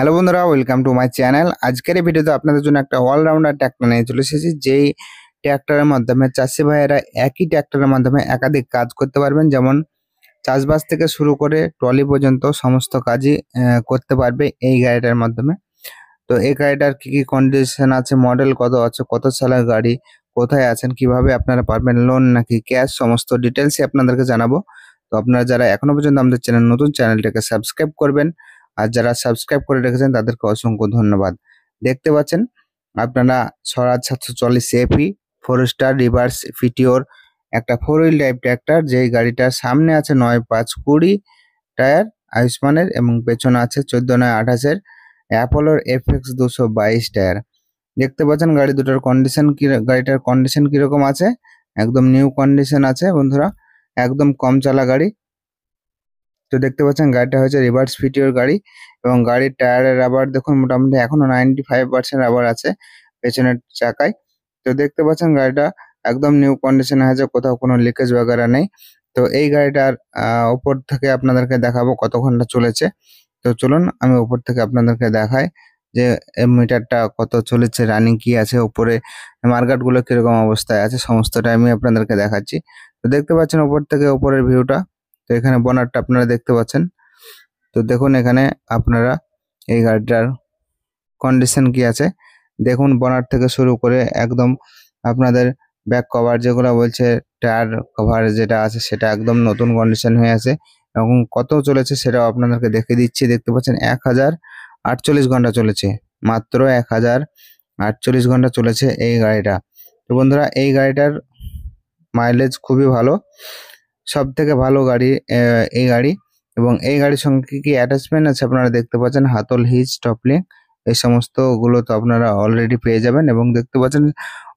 hello বন্ধুরা welcome to my channel আজকের এই ভিডিওতে আপনাদের জন্য একটা অলরাউন্ডার ট্র্যাক্টর নিয়ে চলে এসেছি যেই ট্র্যাক্টরের মাধ্যমে চাষি ভাইয়েরা একই ট্র্যাক্টরের মাধ্যমে একাধিক কাজ করতে পারবেন যেমন চাষবাস থেকে শুরু করে ট্রলি পর্যন্ত সমস্ত কাজই করতে পারবে এই গাড়িটার মাধ্যমে তো এই গাড়িটার কী কী কন্ডিশন আছে মডেল কত আছে কত সালের গাড়ি কোথায় আছেন কিভাবে আপনারা পারবেন লোন নাকি ক্যাশ সমস্ত ডিটেলসই আপনাদেরকে জানাবো তো আপনারা যারা এখনও পর্যন্ত আমাদের চ্যানেল নতুন চ্যানেলটাকে সাবস্ক্রাইব করবেন আর যারা সাবস্ক্রাইব করে রেখেছেন তাদেরকে অসংখ্য ধন্যবাদ দেখতে পাচ্ছেন আপনারা স্বরাজ সাতশো চল্লিশ এপি ফোর স্টার রিভার্স ফিটিওর একটা ফোর হুইল টাইপ ট্র্যাক্টর যেই গাড়িটার সামনে আছে নয় পাঁচ কুড়ি টায়ার আয়ুষ্মানের এবং পেছনে আছে চোদ্দ নয় আঠাশের অ্যাপোলোর এফএক্স দুশো বাইশ টায়ার দেখতে পাচ্ছেন গাড়ি দুটোর কন্ডিশন কী গাড়িটার কন্ডিশন কীরকম আছে একদম নিউ কন্ডিশন আছে বন্ধুরা একদম কম চালা গাড়ি তো দেখতে পাচ্ছেন গাড়িটা হয়েছে রিভার্স ফিটিওর গাড়ি এবং গাড়ির টায়ারের রাবার দেখুন মোটামুটি এখনো নাইনটি ফাইভ পার্সেন্ট রাবার আছে পেছনের চাকায় তো দেখতে পাচ্ছেন গাড়িটা একদম নিউ কন্ডিশনে আছে কোথাও কোনো লিকেজ वगैरह নেই তো এই গাড়িটার ওপর থেকে আপনাদেরকে দেখাবো কত ঘন্টা চলেছে তো চলুন আমি ওপর থেকে আপনাদেরকে দেখাই যে মিটারটা কত চলেছে রানিং কি আছে উপরে মার্কেটগুলো কীরকম অবস্থায় আছে সমস্তটা আমি আপনাদেরকে দেখাচ্ছি তো দেখতে পাচ্ছেন ওপর থেকে ওপরের ভিউটা তো এখানে বনারটা আপনারা দেখতে পাচ্ছেন তো দেখুন এখানে আপনারা এই গাড়িটার কন্ডিশন কি আছে দেখুন বনার থেকে শুরু করে একদম আপনাদের ব্যাক কভার যেগুলো বলছে টায়ার কভার যেটা আছে সেটা একদম নতুন কন্ডিশন হয়ে আছে এবং কত চলেছে সেটাও আপনাদেরকে দেখে দিচ্ছি দেখতে পাচ্ছেন এক হাজার আটচল্লিশ ঘন্টা চলেছে মাত্র এক হাজার আটচল্লিশ ঘন্টা চলেছে এই গাড়িটা তো বন্ধুরা এই গাড়িটার মাইলেজ খুবই ভালো সব থেকে ভালো গাড়ি এই গাড়ি এবং এই গাড়ির সঙ্গে কি কি অ্যাটাচমেন্ট আছে আপনারা দেখতে পাচ্ছেন হাতল হিজ টপলিং এই সমস্তগুলো তো আপনারা অলরেডি পেয়ে যাবেন এবং দেখতে পাচ্ছেন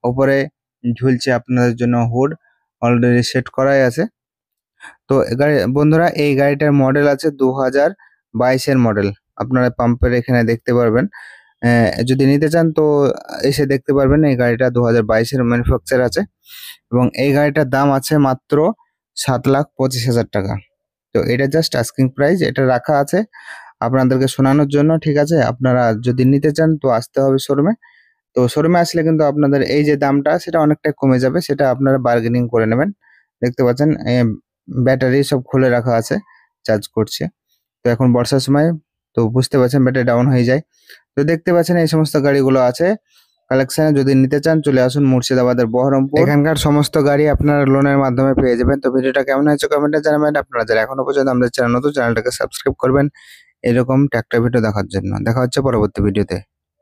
ওপরে ঝুলছে আপনাদের জন্য হুড অলরেডি সেট করাই আছে তো গাড়ি বন্ধুরা এই গাড়িটার মডেল আছে দু হাজার বাইশের মডেল আপনারা পাম্পের এখানে দেখতে পারবেন যদি নিতে চান তো এসে দেখতে পারবেন এই গাড়িটা দু হাজার বাইশের ম্যানুফ্যাকচার আছে এবং এই গাড়িটার দাম আছে মাত্র সাত লাখ পঁচিশ হাজার টাকা তো এটা জাস্ট আস্কিং প্রাইস এটা রাখা আছে আপনাদেরকে শোনানোর জন্য ঠিক আছে আপনারা যদি নিতে চান তো আসতে হবে শোরুমে তো শোরুমে আসলে কিন্তু আপনাদের এই যে দামটা সেটা অনেকটা কমে যাবে সেটা আপনারা বার্গেনিং করে নেবেন দেখতে পাচ্ছেন ব্যাটারি সব খুলে রাখা আছে চার্জ করছে তো এখন বর্ষার সময় তো বুঝতে পারছেন ব্যাটারি ডাউন হয়ে যায় তো দেখতে পাচ্ছেন এই সমস্ত গাড়িগুলো আছে কালেকশনে যদি নিতে চান চলে আসুন মুর্শিদাবাদের বহরমপুর এখানকার সমস্ত গাড়ি আপনার লোনের মাধ্যমে পেয়ে যাবেন তো ভিডিওটা কেমন হয়েছে কমেন্টে জানাবেন আপনারা যারা এখনো পর্যন্ত আমাদের চ্যানেল নতুন চ্যানেলটাকে সাবস্ক্রাইব করবেন এরকম ট্র্যাক্টর ভিডিও দেখার জন্য দেখা হচ্ছে পরবর্তী ভিডিওতে